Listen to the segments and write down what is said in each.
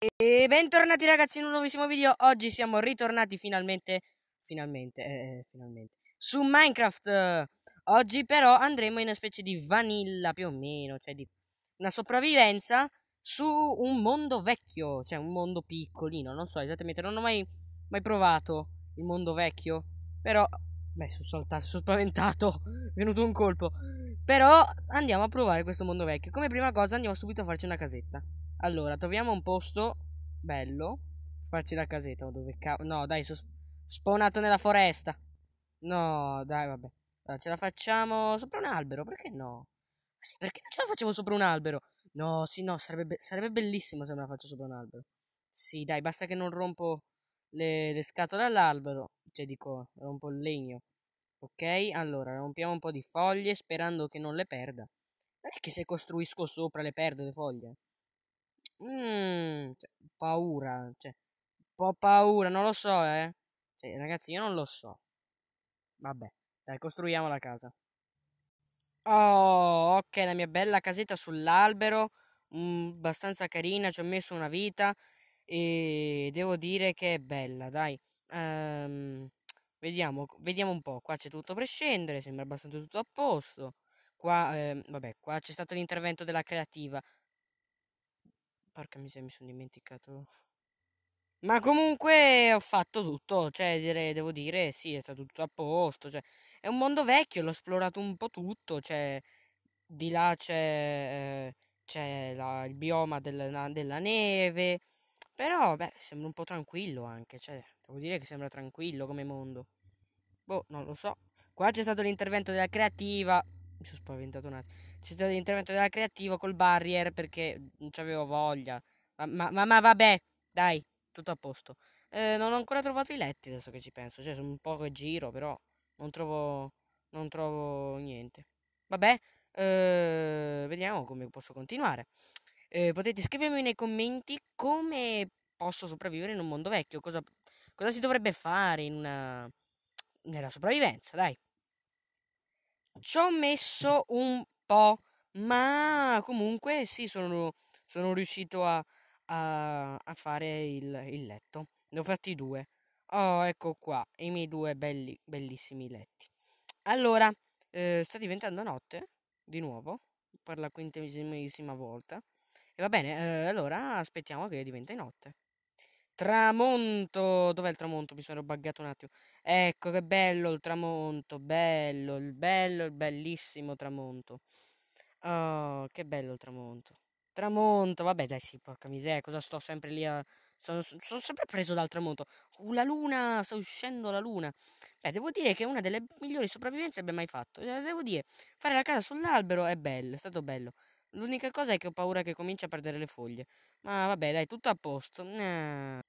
E bentornati ragazzi in un nuovissimo video, oggi siamo ritornati finalmente, finalmente, eh, finalmente, su Minecraft Oggi però andremo in una specie di vanilla più o meno, cioè di una sopravvivenza su un mondo vecchio, cioè un mondo piccolino, non so esattamente, non ho mai, mai provato il mondo vecchio, però, beh, sono saltato, sono spaventato, è venuto un colpo, però andiamo a provare questo mondo vecchio, come prima cosa andiamo subito a farci una casetta. Allora, troviamo un posto bello. Farci la casetta. Dove cavolo. No, dai, sono spawnato nella foresta. No, dai, vabbè. Allora, ce la facciamo sopra un albero, perché no? Sì, perché non ce la facciamo sopra un albero? No, sì, no, sarebbe, be- sarebbe bellissimo se me la faccio sopra un albero. Sì, dai, basta che non rompo le, le scatole all'albero. Cioè, dico, rompo il legno. Ok, allora, rompiamo un po' di foglie sperando che non le perda. Non è che se costruisco sopra le perdo le foglie mm, cioè, paura, cioè, un po' paura, non lo so, eh. Cioè, ragazzi, io non lo so. Vabbè, dai, costruiamo la casa. Oh, ok, la mia bella casetta sull'albero, mh, mm, abbastanza carina, ci ho messo una vita e devo dire che è bella, dai. Um, vediamo, vediamo un po', qua c'è tutto a prescindere, sembra abbastanza tutto a posto. Qua, eh, vabbè, qua c'è stato l'intervento della creativa, Porca miseria, mi sono dimenticato. Ma comunque ho fatto tutto, cioè dire, devo dire sì, è stato tutto a posto, cioè, è un mondo vecchio, l'ho esplorato un po' tutto, cioè, di là c'è, eh, c'è la, il bioma del, della neve, però beh, sembra un po' tranquillo anche, cioè, devo dire che sembra tranquillo come mondo. Boh, non lo so. Qua c'è stato l'intervento della creativa, mi sono spaventato un attimo. C'è stato l'intervento della creativa col barrier perché non avevo voglia. Ma, ma, ma, ma, vabbè, dai, tutto a posto. Eh, non ho ancora trovato i letti adesso che ci penso. Cioè, sono un po' che giro, però non trovo, non trovo niente. Vabbè, eh, vediamo come posso continuare. Eh, potete scrivermi nei commenti come posso sopravvivere in un mondo vecchio. Cosa, cosa si dovrebbe fare una, nella sopravvivenza, dai. Ci ho messo un po', ma comunque sì, sono, sono riuscito a, a, a fare il, il, letto. Ne ho fatti due. Oh, ecco qua, i miei due belli, bellissimi letti. Allora, eh, sta diventando notte, di nuovo, per la quintesimesima volta. E va bene, eh, allora aspettiamo che diventi notte. Tramonto! Dov'è il tramonto? Mi sono buggato un attimo. Ecco che bello il tramonto, bello, il bello, il bellissimo tramonto. Oh, che bello il tramonto. Tramonto, vabbè dai sì, porca miseria, cosa sto sempre lì a... Sono, sono sempre preso dal tramonto. Uh, la luna, sta uscendo la luna. Beh, devo dire che è una delle migliori sopravvivenze che abbia mai fatto. Eh, devo dire, fare la casa sull'albero è bello, è stato bello. L'unica cosa è che ho paura che cominci a perdere le foglie. Ma vabbè, dai, tutto a posto. Eh.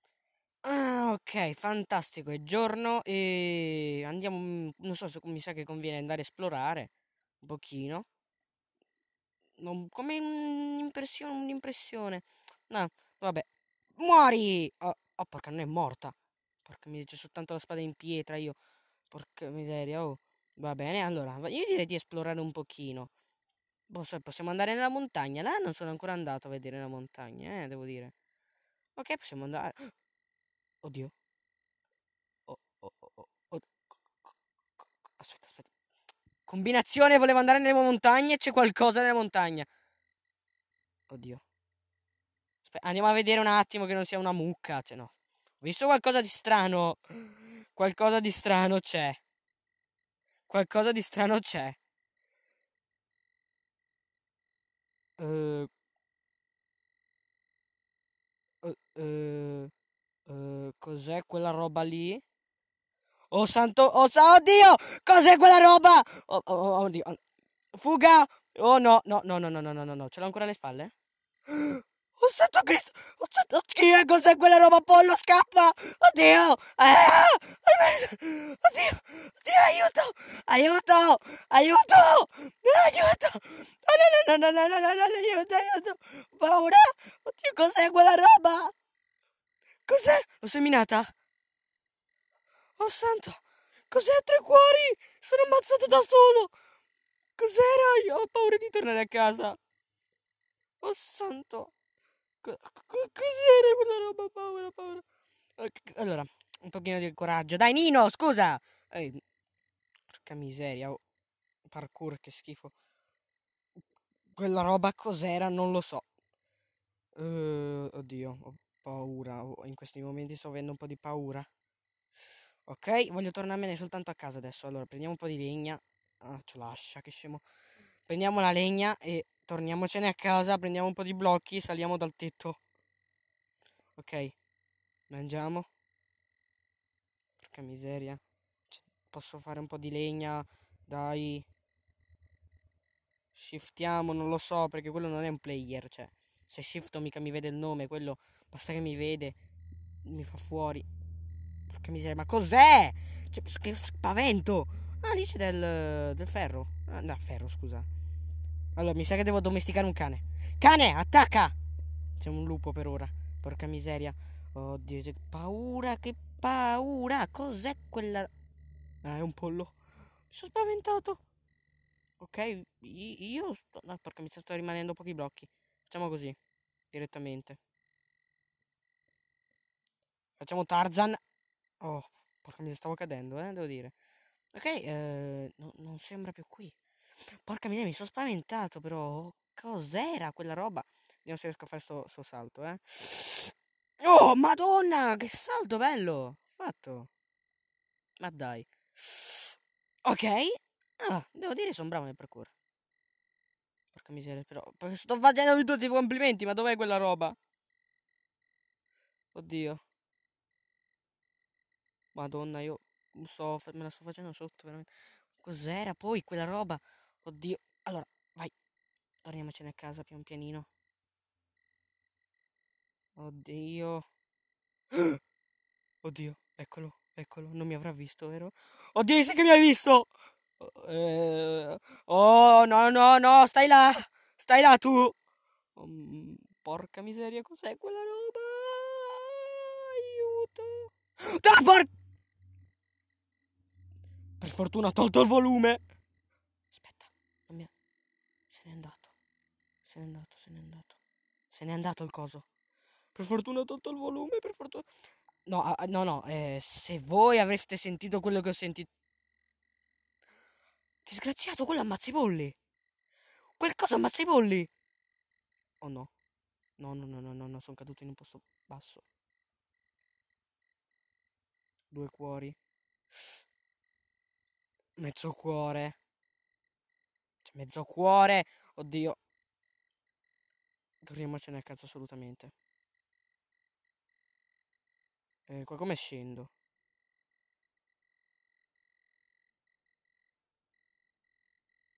Ah, ok, fantastico. È giorno e andiamo. Mm, non so se mi sa che conviene andare a esplorare un pochino. Non, come un'impressione, un'impressione. No, vabbè. Muori! Oh, oh, porca, non è morta. Porca miseria, c'è soltanto la spada in pietra io. Porca miseria, oh. Va bene, allora, io direi di esplorare un pochino. Posso, boh, possiamo andare nella montagna. Là non sono ancora andato a vedere la montagna, eh, devo dire. Ok, possiamo andare. Oddio. Oh, oh, oh, oh. Aspetta, aspetta. Combinazione, volevo andare nelle montagne. C'è qualcosa nella montagna. Oddio. Aspetta, andiamo a vedere un attimo che non sia una mucca. Cioè, no. Ho visto qualcosa di strano. Qualcosa di strano c'è. Qualcosa di strano c'è. eh, eh, cos'è quella roba lì? Oh santo, oh oddio, cos'è quella roba? Oh, oh, oh, oh oddio, fuga! Oh no, no, no, no, no, no, no, no, ce l'ho ancora alle spalle? Ah, ho oh, santo Cristo, ho oh, sentito che cos'è quella roba, pollo, scappa, oddio, ah, oddio, oddio, aiuto, aiuto, aiuto, aiuto, oh, no, no, no, no, no, no, no, no, aiuto, aiuto, paura, oddio, cos'è quella roba, cos'è, l'ho seminata, oh santo, cos'è tre cuori, sono ammazzato da solo, cos'era, io ho paura di tornare a casa, oh santo, Cos'era quella roba? Paura, paura. Eh, allora, un pochino di coraggio. Dai, Nino, scusa! Ehi, porca miseria. Oh. Parkour, che schifo. Quella roba cos'era? Non lo so. Uh, oddio, ho paura. Oh, in questi momenti sto avendo un po' di paura. Ok, voglio tornarmene soltanto a casa adesso. Allora, prendiamo un po' di legna. Ah, ce lascia, che scemo. Prendiamo la legna e Torniamocene a casa, prendiamo un po' di blocchi, saliamo dal tetto. Ok, mangiamo. Porca miseria. Cioè, posso fare un po' di legna, dai. Shiftiamo, non lo so, perché quello non è un player, cioè. Se shifto mica mi vede il nome, quello basta che mi vede, mi fa fuori. Porca miseria, ma cos'è? Cioè, che spavento! Ah, lì c'è del, del ferro. Ah, no, ferro, scusa. Allora, mi sa che devo domesticare un cane. Cane, attacca! C'è un lupo per ora. Porca miseria. Oddio, che paura, che paura. Cos'è quella... Ah, è un pollo. Mi sono spaventato. Ok, io... Sto... No, porca mi sto rimanendo pochi blocchi. Facciamo così. Direttamente. Facciamo Tarzan. Oh, porca miseria, stavo cadendo, eh, devo dire. Ok, eh, no, non sembra più qui. Porca miseria, mi sono spaventato, però. Cos'era quella roba? Vediamo se riesco a fare sto, sto salto, eh. Oh, madonna! Che salto bello! Fatto. Ma dai. Ok. Ah, devo dire, sono bravo nel parkour. Porca miseria, però. Sto facendo tutti i complimenti, ma dov'è quella roba? Oddio. Madonna, io sto, me la sto facendo sotto, veramente. Cos'era poi quella roba? Oddio. Allora, vai. Torniamocene a casa pian pianino. Oddio. Oddio, eccolo, eccolo. Non mi avrà visto, vero? Oddio, sai che mi hai visto! Eh, oh, no, no, no, stai là! Stai là tu! Mm, porca miseria, cos'è quella roba? Aiuto! Ah, por... Per fortuna ha tolto il volume! Se n'è andato, se n'è andato. Se n'è andato il coso. Per fortuna ho tolto il volume, per fortuna... No, no, no, eh, se voi avreste sentito quello che ho sentito... Disgraziato, quello ammazza i polli! Quel coso ammazza i polli! Oh no. No, no, no, no, no, no, sono caduto in un posto basso. Due cuori. Mezzo cuore. Cioè, mezzo cuore. Oddio. Torniamocene a casa assolutamente. Eh, qua come scendo?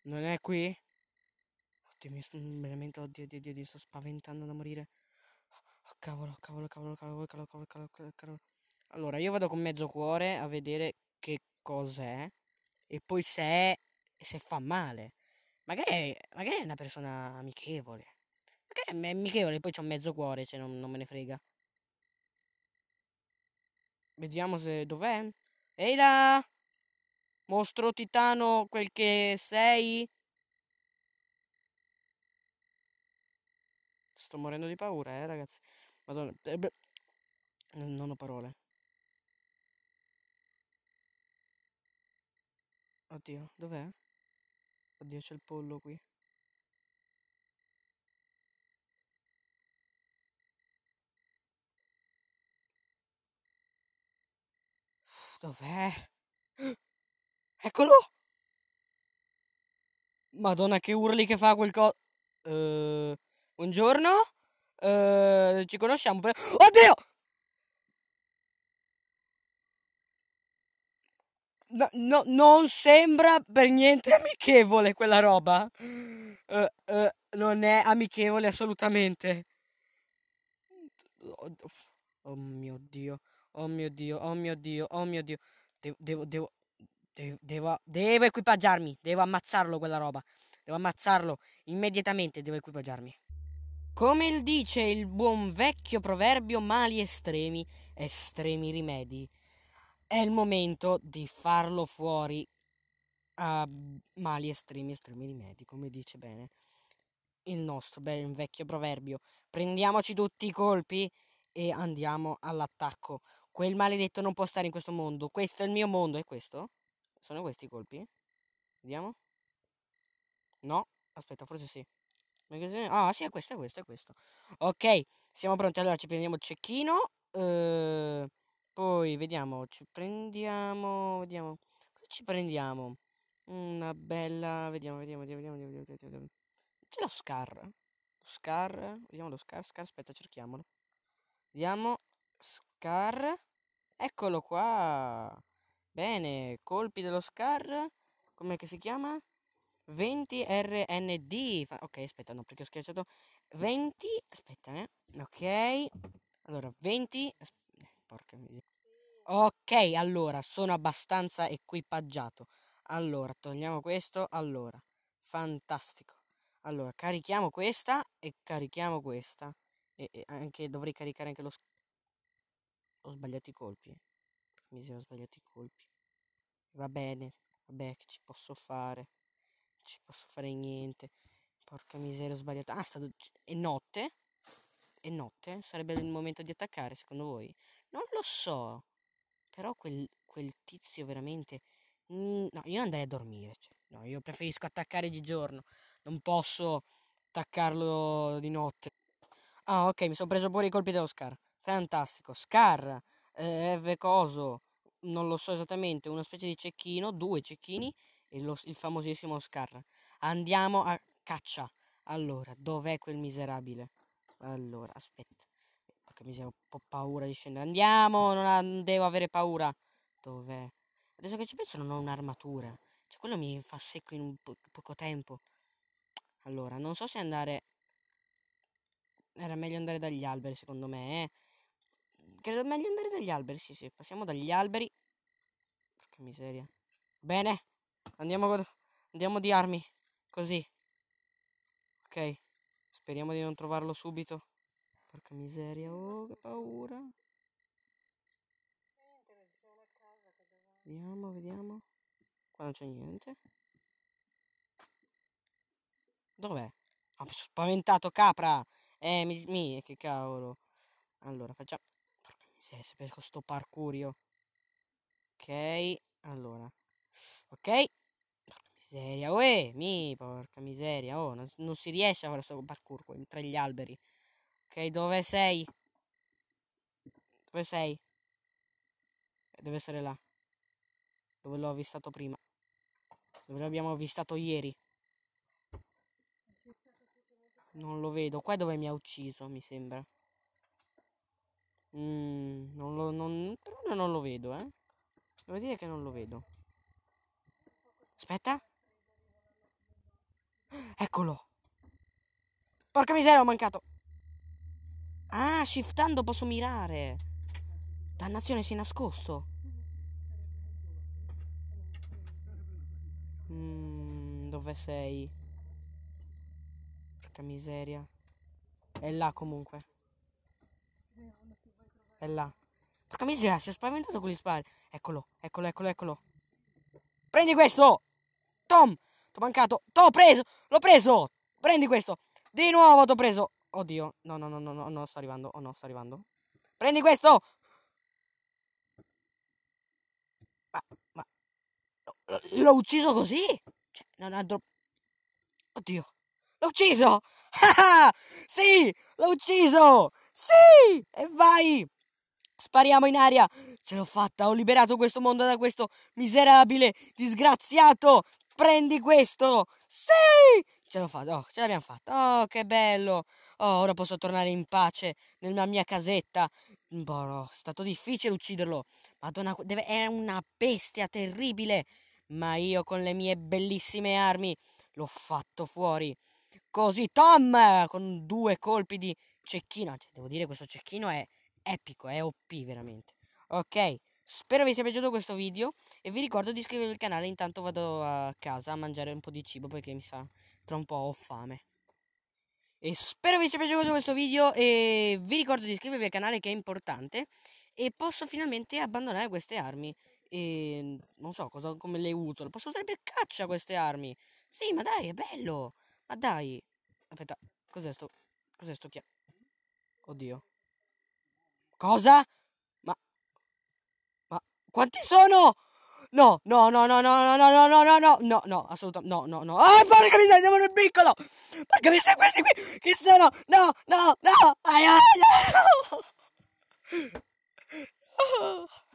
Non è qui? Oddio, mi sono mm, veramente, oddio, oddio, oddio, sto spaventando da morire. Oh, cavolo, cavolo, cavolo, cavolo, cavolo, cavolo, cavolo, cavolo, Allora, io vado con mezzo cuore a vedere che cos'è e poi se è, se fa male. Magari, magari è una persona amichevole. Eh, è Michevole, poi c'ho mezzo cuore, cioè non, non me ne frega. Vediamo se dov'è. Ehi là! Mostro titano, quel che sei? Sto morendo di paura, eh, ragazzi. Madonna. Eh, non ho parole. Oddio, dov'è? Oddio, c'è il pollo qui. Dov'è? Eccolo! Madonna, che urli che fa quel coso. Uh, eh, buongiorno? Uh, ci conosciamo per... Oddio! No, no, non sembra per niente amichevole quella roba. Uh, uh, non è amichevole assolutamente. Oh, oh mio Dio. Oh mio Dio, oh mio Dio, oh mio Dio. Devo, devo, devo, devo, devo equipaggiarmi. Devo ammazzarlo quella roba. Devo ammazzarlo immediatamente. Devo equipaggiarmi. Come il dice il buon vecchio proverbio, mali estremi, estremi rimedi. È il momento di farlo fuori a ah, mali estremi, estremi rimedi, come dice bene il nostro bel vecchio proverbio. Prendiamoci tutti i colpi e andiamo all'attacco. Quel maledetto non può stare in questo mondo. Questo è il mio mondo, è questo? Sono questi i colpi? Vediamo. No, aspetta, forse sì. Ah, sì, è questo, è questo, è questo. Ok, siamo pronti. Allora ci prendiamo il cecchino. Eh, poi vediamo, ci prendiamo. Vediamo. Cosa ci prendiamo? Una bella. Vediamo, vediamo, vediamo, vediamo, vediamo, vediamo. C'è lo scar. Scar. Vediamo lo scar, scar, aspetta, cerchiamolo. Vediamo. Scar. Eccolo qua. Bene, colpi dello Scar. Come si chiama? 20 RND. Ok, aspetta, no, perché ho schiacciato 20. Aspetta, eh. Ok. Allora, 20. Porca miseria. Ok, allora, sono abbastanza equipaggiato. Allora, togliamo questo. Allora, fantastico. Allora, carichiamo questa e carichiamo questa. E, e anche, dovrei caricare anche lo scar ho sbagliato i colpi. Mi sono sbagliato i colpi. Va bene, vabbè, che ci posso fare? Non ci posso fare niente. Porca miseria, ho sbagliato. Ah, stato... è notte? È notte? Sarebbe il momento di attaccare, secondo voi? Non lo so. Però quel, quel tizio veramente... no, io andrei a dormire. Cioè. No, io preferisco attaccare di giorno. Non posso attaccarlo di notte. Ah, ok, mi sono preso pure i colpi dell'Oscar. Oscar fantastico. Scar, eh, R Coso, non lo so esattamente, una specie di cecchino, due cecchini e lo, il famosissimo Scar. Andiamo a caccia. Allora, dov'è quel miserabile? Allora, aspetta. Perché mi sembra un po' paura di scendere. Andiamo, non devo avere paura. Dov'è? Adesso che ci penso non ho un'armatura. Cioè, quello mi fa secco in po- poco tempo. Allora, non so se andare... Era meglio andare dagli alberi, secondo me, eh. Credo meglio andare dagli alberi. Sì, sì, passiamo dagli alberi. Porca miseria. Bene. Andiamo, Andiamo di armi. Così. Ok. Speriamo di non trovarlo subito. Porca miseria. Oh, che paura. Vediamo, vediamo. Qua non c'è niente. Dov'è? Ah, spaventato, capra! Eh, mi, mi, che cavolo. Allora, facciamo... Se, se per questo parkurio. Ok, allora. Ok. Porca miseria, uè, mi, porca miseria. Oh, non, non si riesce a fare questo parkour qua, tra gli alberi. Ok, dove sei? Dove sei? Eh, deve essere là. Dove l'ho avvistato prima. Dove l'abbiamo avvistato ieri. Non lo vedo. Qua è dove mi ha ucciso, mi sembra. Mm, non lo, non, però non lo vedo, eh. Devo dire che non lo vedo. Aspetta. Eccolo. Porca miseria, ho mancato. Ah, shiftando posso mirare. Dannazione, si è nascosto. Mm, dove sei? Porca miseria. È là comunque. È là. Porca miseria, si è spaventato con gli spari. Eccolo, eccolo, eccolo, eccolo. Prendi questo! Tom! T'ho mancato. T'ho preso! L'ho preso! Prendi questo! Di nuovo t'ho preso! Oddio, no, no, no, no, no, no, sto arrivando, oh no, sto arrivando. Prendi questo! Ma, ma... L'ho ucciso così? Cioè, non ha dro... Oddio. L'ho ucciso! sì! L'ho ucciso! Sì! E vai! Spariamo in aria. Ce l'ho fatta. Ho liberato questo mondo da questo miserabile, disgraziato. Prendi questo. Sì! Ce l'ho fatta. Oh, ce l'abbiamo fatta. Oh, che bello. Oh, ora posso tornare in pace nella mia casetta. Boh, no, è stato difficile ucciderlo. Madonna, deve... è una bestia terribile. Ma io con le mie bellissime armi l'ho fatto fuori. Così Tom con due colpi di cecchino. Cioè, devo dire, questo cecchino è epico, è OP veramente. Ok, spero vi sia piaciuto questo video e vi ricordo di iscrivervi al canale, intanto vado a casa a mangiare un po' di cibo perché mi sa tra un po' ho fame. E spero vi sia piaciuto questo video e vi ricordo di iscrivervi al canale che è importante e posso finalmente abbandonare queste armi. E non so cosa, come le uso, le posso usare per caccia queste armi. Sì, ma dai, è bello. Ma dai. Aspetta, cos'è sto... Cos'è sto chia... Oddio. Cosa? Ma... Ma... Quanti sono? No, no, no, no, no, no, no, no, no, no, no, no, no, assolutamente, no, no, no. Ah, porca miseria, siamo nel piccolo! Porca miseria, questi qui, chi sono? No, no, no, ai, ai, no.